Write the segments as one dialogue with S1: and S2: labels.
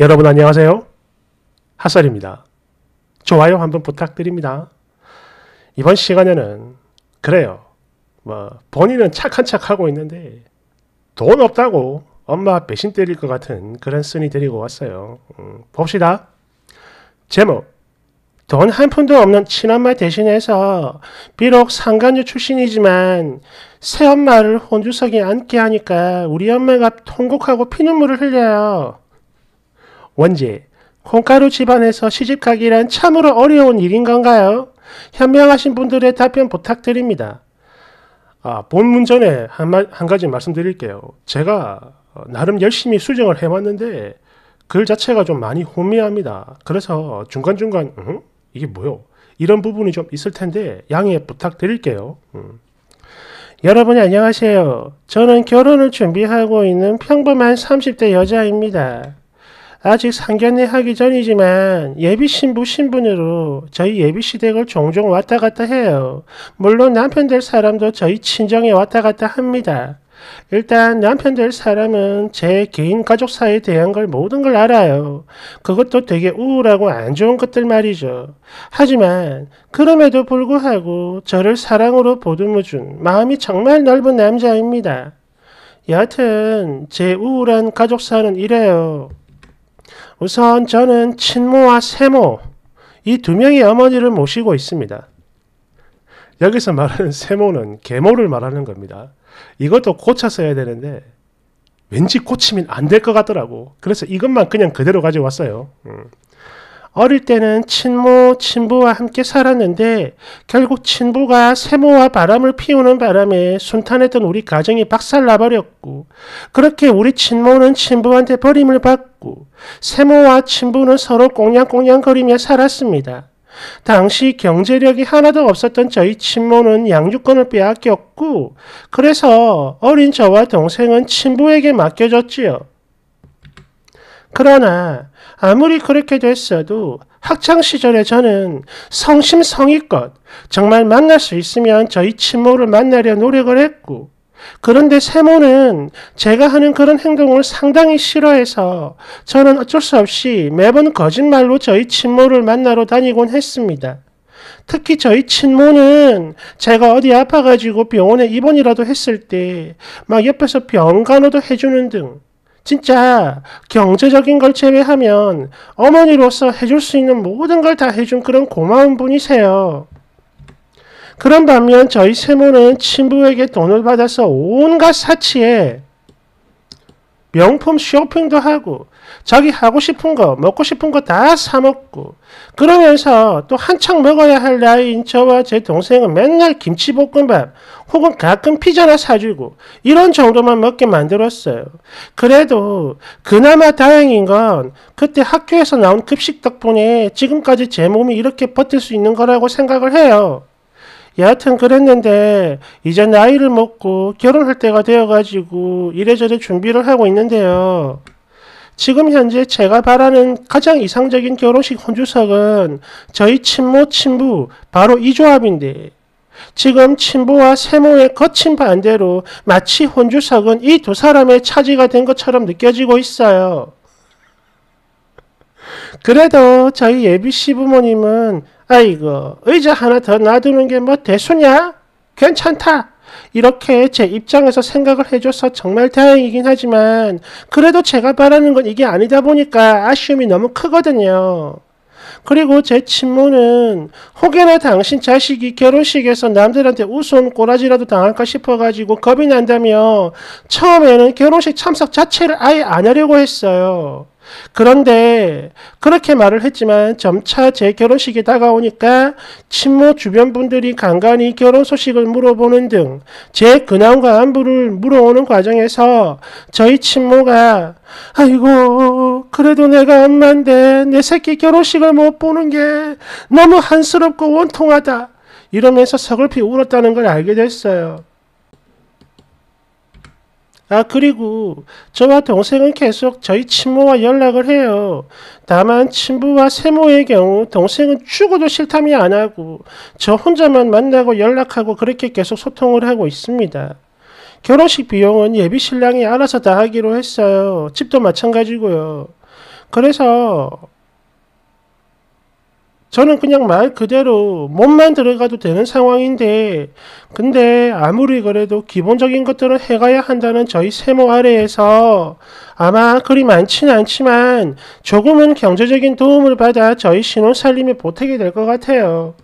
S1: 여러분 안녕하세요. 핫설입니다. 좋아요 한번 부탁드립니다. 이번 시간에는 그래요. 뭐 본인은 착한 척하고 있는데 돈 없다고 엄마 배신 때릴 것 같은 그런 쓴이 데리고 왔어요. 음, 봅시다. 제목 돈 한 푼도 없는 친엄마 대신해서 비록 상간녀 출신이지만 새엄마를 혼주석에 앉게 하니까 우리 엄마가 통곡하고 피눈물을 흘려요. 원제, 콩가루 집안에서 시집가기란 참으로 어려운 일인 건가요? 현명하신 분들의 답변 부탁드립니다. 아, 본문 전에 한, 마, 한 가지 말씀드릴게요. 제가 어, 나름 열심히 수정을 해왔는데 글 자체가 좀 많이 혼미합니다. 그래서 중간중간 음, 이게 뭐요? 이런 부분이 좀 있을 텐데 양해 부탁드릴게요. 음. 여러분 안녕하세요. 저는 결혼을 준비하고 있는 평범한 30대 여자입니다. 아직 상견례하기 전이지만 예비 신부 신분으로 저희 예비 시댁을 종종 왔다 갔다 해요. 물론 남편 될 사람도 저희 친정에 왔다 갔다 합니다. 일단 남편 될 사람은 제 개인 가족사에 대한 걸 모든 걸 알아요. 그것도 되게 우울하고 안 좋은 것들 말이죠. 하지만 그럼에도 불구하고 저를 사랑으로 보듬어준 마음이 정말 넓은 남자입니다. 여하튼 제 우울한 가족사는 이래요. 우선 저는 친모와 세모, 이 두 명의 어머니를 모시고 있습니다. 여기서 말하는 세모는 계모를 말하는 겁니다. 이것도 고쳐 써야 되는데, 왠지 고치면 안 될 것 같더라고. 그래서 이것만 그냥 그대로 가져왔어요. 음. 어릴 때는 친모, 친부와 함께 살았는데 결국 친부가 세모와 바람을 피우는 바람에 순탄했던 우리 가정이 박살나버렸고 그렇게 우리 친모는 친부한테 버림을 받고 세모와 친부는 서로 꽁냥꽁냥거리며 살았습니다. 당시 경제력이 하나도 없었던 저희 친모는 양육권을 빼앗겼고 그래서 어린 저와 동생은 친부에게 맡겨졌지요. 그러나 아무리 그렇게 됐어도 학창 시절에 저는 성심성의껏 정말 만날 수 있으면 저희 친모를 만나려 노력을 했고 그런데 세모는 제가 하는 그런 행동을 상당히 싫어해서 저는 어쩔 수 없이 매번 거짓말로 저희 친모를 만나러 다니곤 했습니다. 특히 저희 친모는 제가 어디 아파가지고 병원에 입원이라도 했을 때 막 옆에서 병간호도 해주는 등 진짜 경제적인 걸 제외하면 어머니로서 해줄 수 있는 모든 걸 다 해준 그런 고마운 분이세요. 그런 반면 저희 세모는 친부에게 돈을 받아서 온갖 사치에 명품 쇼핑도 하고 자기 하고 싶은 거, 먹고 싶은 거 다 사먹고, 그러면서 또 한창 먹어야 할 나이인 저와 제 동생은 맨날 김치볶음밥 혹은 가끔 피자나 사주고, 이런 정도만 먹게 만들었어요. 그래도 그나마 다행인 건 그때 학교에서 나온 급식 덕분에 지금까지 제 몸이 이렇게 버틸 수 있는 거라고 생각을 해요. 여하튼 그랬는데 이제 나이를 먹고 결혼할 때가 되어가지고 이래저래 준비를 하고 있는데요. 지금 현재 제가 바라는 가장 이상적인 결혼식 혼주석은 저희 친모, 친부, 바로 이 조합인데 지금 친부와 세모의 거친 반대로 마치 혼주석은 이 두 사람의 차지가 된 것처럼 느껴지고 있어요. 그래도 저희 예비 시부모님은 아이고 의자 하나 더 놔두는 게 뭐 대수냐? 괜찮다. 이렇게 제 입장에서 생각을 해줘서 정말 다행이긴 하지만 그래도 제가 바라는 건 이게 아니다 보니까 아쉬움이 너무 크거든요. 그리고 제 친모는 혹여나 당신 자식이 결혼식에서 남들한테 우스운 꼬라지라도 당할까 싶어가지고 겁이 난다며 처음에는 결혼식 참석 자체를 아예 안 하려고 했어요. 그런데 그렇게 말을 했지만 점차 제 결혼식이 다가오니까 친모 주변 분들이 간간히 결혼 소식을 물어보는 등 제 근황과 안부를 물어오는 과정에서 저희 친모가 아이고 그래도 내가 엄마인데 내 새끼 결혼식을 못 보는 게 너무 한스럽고 원통하다 이러면서 서글피 울었다는 걸 알게 됐어요. 아, 그리고 저와 동생은 계속 저희 친모와 연락을 해요. 다만 친부와 세모의 경우 동생은 죽어도 싫다며 안 하고 저 혼자만 만나고 연락하고 그렇게 계속 소통을 하고 있습니다. 결혼식 비용은 예비 신랑이 알아서 다 하기로 했어요. 집도 마찬가지고요. 그래서 저는 그냥 말 그대로 몸만 들어가도 되는 상황인데 근데 아무리 그래도 기본적인 것들을 해가야 한다는 저희 세모 아래에서 아마 그리 많진 않지만 조금은 경제적인 도움을 받아 저희 신혼 살림에 보태게 될 것 같아요.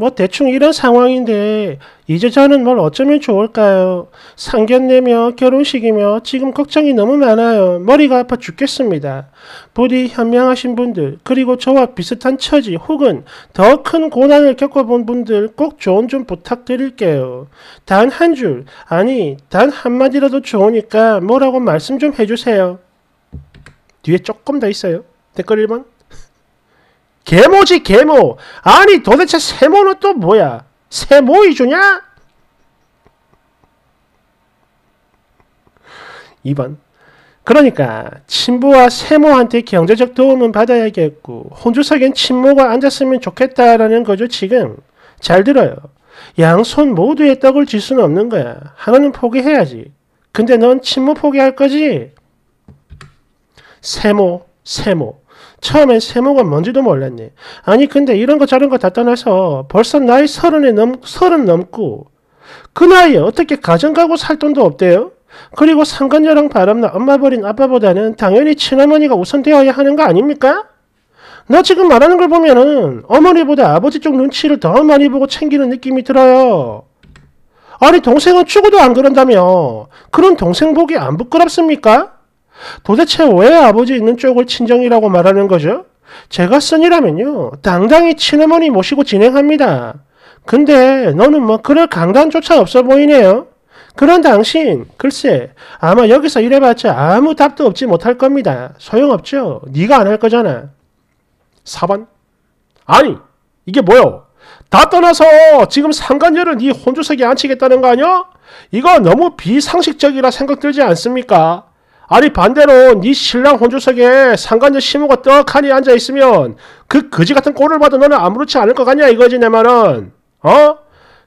S1: 뭐 대충 이런 상황인데 이제 저는 뭘 어쩌면 좋을까요? 상견례며 결혼식이며 지금 걱정이 너무 많아요. 머리가 아파 죽겠습니다. 부디 현명하신 분들 그리고 저와 비슷한 처지 혹은 더 큰 고난을 겪어본 분들 꼭 조언 좀 부탁드릴게요. 단 한 줄, 아니 단 한마디라도 좋으니까 뭐라고 말씀 좀 해주세요. 뒤에 조금 더 있어요. 댓글 1번. 개모지 개모. 아니 도대체 세모는 또 뭐야? 세모이주냐? 2번. 그러니까 친부와 세모한테 경제적 도움은 받아야겠고 혼주석엔 친모가 앉았으면 좋겠다라는 거죠 지금. 잘 들어요. 양손 모두의 떡을 질 수는 없는 거야. 하나는 포기해야지. 근데 넌 친모 포기할 거지? 세모, 세모. 처음엔 세모가 뭔지도 몰랐네. 아니 근데 이런 거 저런 거 다 떠나서 벌써 나이 서른에 넘, 서른 넘고 그 나이에 어떻게 가정 가고 살 돈도 없대요? 그리고 상간녀랑 바람나 엄마 버린 아빠보다는 당연히 친어머니가 우선되어야 하는 거 아닙니까? 나 지금 말하는 걸 보면은 어머니보다 아버지 쪽 눈치를 더 많이 보고 챙기는 느낌이 들어요. 아니 동생은 죽어도 안 그런다며 그런 동생 보기 안 부끄럽습니까? 도대체 왜 아버지 있는 쪽을 친정이라고 말하는 거죠? 제가 쓴이라면요. 당당히 친어머니 모시고 진행합니다. 근데 너는 뭐 그럴 강단조차 없어 보이네요. 그런 당신, 글쎄, 아마 여기서 이래봤자 아무 답도 없지 못할 겁니다. 소용없죠? 네가 안 할 거잖아. 4번. 아니, 이게 뭐요? 다 떠나서 지금 상관녀를 네 혼주석에 앉히겠다는 거 아니야? 이거 너무 비상식적이라 생각들지 않습니까? 아니 반대로 네 신랑 혼주석에 상관자 시모가 떡하니 앉아있으면 그 거지 같은 꼴을 봐도 너는 아무렇지 않을 것 같냐 이거지 내 말은 어?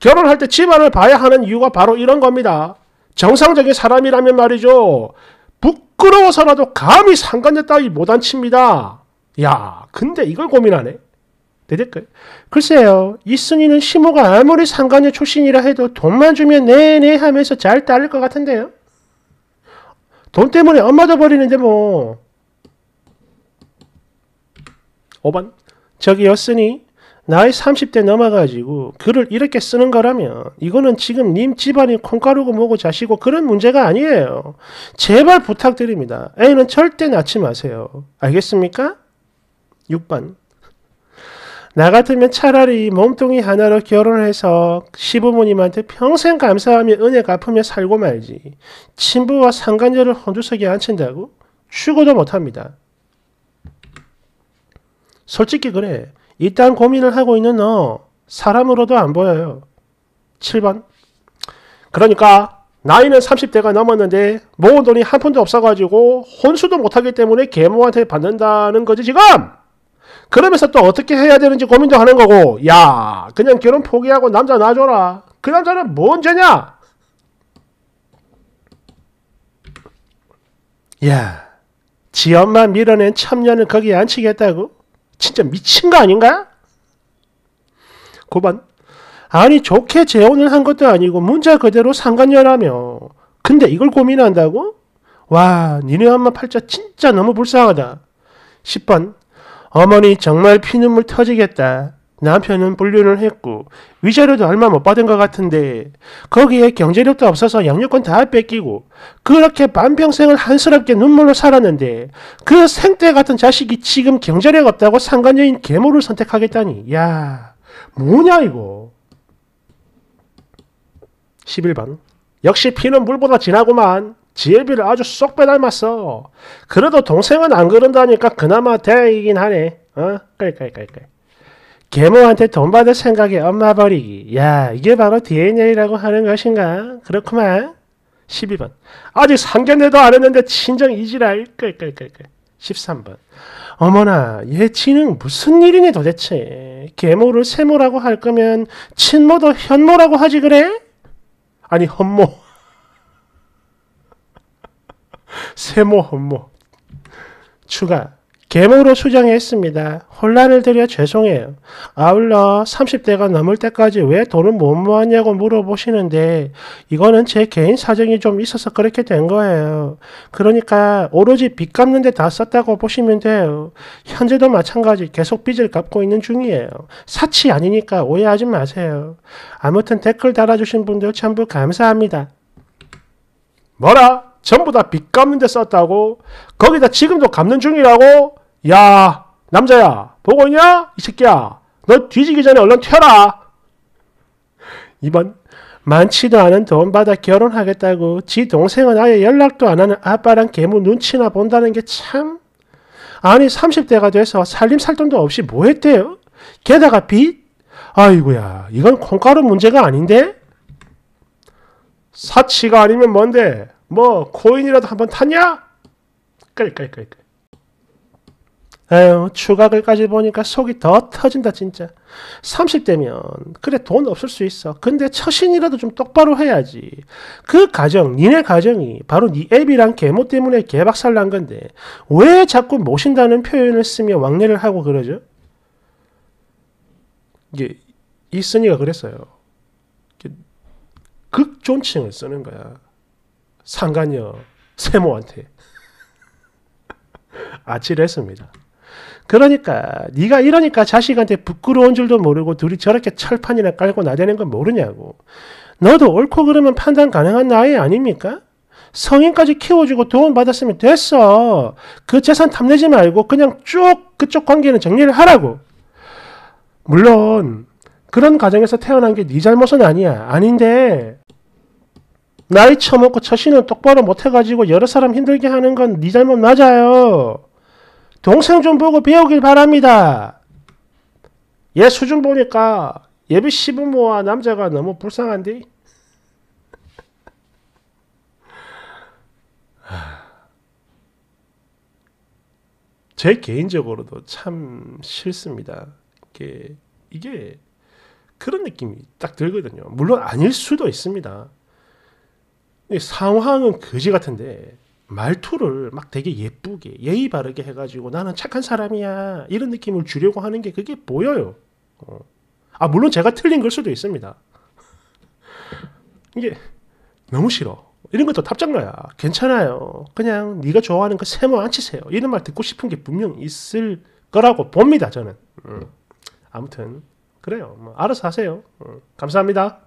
S1: 결혼할 때 집안을 봐야 하는 이유가 바로 이런 겁니다. 정상적인 사람이라면 말이죠. 부끄러워서라도 감히 상관자 따위 못 앉힙니다. 야 근데 이걸 고민하네. 내 댓글. 글쎄요, 이순이는 시모가 아무리 상관녀 출신이라 해도 돈만 주면 네네 하면서 잘 따를 것 같은데요. 돈 때문에 안 맞아버리는데 뭐 5번 저기였으니 나이 30대 넘어가지고 글을 이렇게 쓰는 거라면 이거는 지금 님 집안이 콩가루고 뭐고 자시고 그런 문제가 아니에요. 제발 부탁드립니다. 애는 절대 낳지 마세요. 알겠습니까? 6번 나 같으면 차라리 몸뚱이 하나로 결혼해서 시부모님한테 평생 감사하며 은혜 갚으며 살고 말지. 친부와 상관녀를 혼주석에 앉힌다고? 죽어도 못합니다. 솔직히 그래. 이딴 고민을 하고 있는 너 사람으로도 안 보여요. 7번 그러니까 나이는 30대가 넘었는데 모은 돈이 한 푼도 없어가지고 혼수도 못하기 때문에 계모한테 받는다는 거지 지금! 그러면서 또 어떻게 해야 되는지 고민도 하는 거고 야 그냥 결혼 포기하고 남자 놔줘라 그 남자는 뭔 죄냐 야 지엄만 밀어낸 참년을 거기에 앉히겠다고? 진짜 미친 거 아닌가? 9반 아니 좋게 재혼을 한 것도 아니고 문자 그대로 상관녀라며 근데 이걸 고민한다고? 와 니네 엄마 팔자 진짜 너무 불쌍하다 10번 어머니 정말 피눈물 터지겠다. 남편은 불륜을 했고 위자료도 얼마 못 받은 것 같은데 거기에 경제력도 없어서 양육권 다 뺏기고 그렇게 반평생을 한스럽게 눈물로 살았는데 그 생태 같은 자식이 지금 경제력 없다고 상관녀인 계모를 선택하겠다니 야 뭐냐 이거 11번 역시 피는 물보다 진하구만 지혜비를 아주 쏙 빼닮았어. 그래도 동생은 안 그런다니까 그나마 다행이긴 하네. 어? 깔깔깔깔. 계모한테 돈 받을 생각에 엄마 버리기. 야, 이게 바로 DNA라고 하는 것인가? 그렇구만. 12번. 아직 3견례도 안 했는데 친정 이지랄. 깔깔깔깔. 13번. 어머나, 얘 지는 무슨 일이니 도대체. 계모를 세모라고 할 거면 친모도 현모라고 하지 그래? 아니, 헌모. 세모 혼모 추가 개모로 수정했습니다. 혼란을 드려 죄송해요. 아울러 30대가 넘을 때까지 왜 돈을 못 모았냐고 물어보시는데 이거는 제 개인 사정이 좀 있어서 그렇게 된 거예요. 그러니까 오로지 빚 갚는 데다 썼다고 보시면 돼요. 현재도 마찬가지 계속 빚을 갚고 있는 중이에요. 사치 아니니까 오해하지 마세요. 아무튼 댓글 달아주신 분들 전부 감사합니다. 뭐라? 전부 다 빚 갚는데 썼다고 거기다 지금도 갚는 중이라고 야 남자야 보고 있냐 이 새끼야 너 뒤지기 전에 얼른 튀어라 이번 많지도 않은 돈 받아 결혼하겠다고 지 동생은 아예 연락도 안 하는 아빠랑 개무 눈치나 본다는 게 참 아니 30대가 돼서 살림살 돈도 없이 뭐 했대요? 게다가 빚? 아이고야 이건 콩가루 문제가 아닌데? 사치가 아니면 뭔데? 뭐 코인이라도 한번 타냐 끌끌끌끌. 에휴 추가글까지 보니까 속이 더 터진다 진짜. 30대면 그래 돈 없을 수 있어. 근데 처신이라도 좀 똑바로 해야지. 그 가정, 니네 가정이 바로 니 네 앱이랑 계모 때문에 개박살 난 건데 왜 자꾸 모신다는 표현을 쓰며 왕래를 하고 그러죠? 이게 이순이가 그랬어요. 극존칭을 쓰는 거야. 상관녀 세모한테 아찔했습니다. 그러니까 네가 이러니까 자식한테 부끄러운 줄도 모르고 둘이 저렇게 철판이나 깔고 나대는 건 모르냐고. 너도 옳고 그러면 판단 가능한 나이 아닙니까? 성인까지 키워주고 도움받았으면 됐어. 그 재산 탐내지 말고 그냥 쭉 그쪽 관계는 정리를 하라고. 물론 그런 가정에서 태어난 게 네 잘못은 아니야. 아닌데 나이 처먹고 처신을 똑바로 못해가지고 여러 사람 힘들게 하는 건 네 잘못 맞아요. 동생 좀 보고 배우길 바랍니다. 얘 수준 보니까 예비 시부모와 남자가 너무 불쌍한데? 제 개인적으로도 참 싫습니다. 이게, 이게 그런 느낌이 딱 들거든요. 물론 아닐 수도 있습니다. 상황은 거지 같은데 말투를 막 되게 예쁘게 예의 바르게 해가지고 나는 착한 사람이야 이런 느낌을 주려고 하는 게 그게 보여요. 어. 아 물론 제가 틀린 걸 수도 있습니다. 이게 너무 싫어. 이런 것도 답장나야. 괜찮아요. 그냥 네가 좋아하는 거 세모 안치세요. 이런 말 듣고 싶은 게 분명 있을 거라고 봅니다. 저는. 음. 아무튼 그래요. 뭐 알아서 하세요. 음. 감사합니다.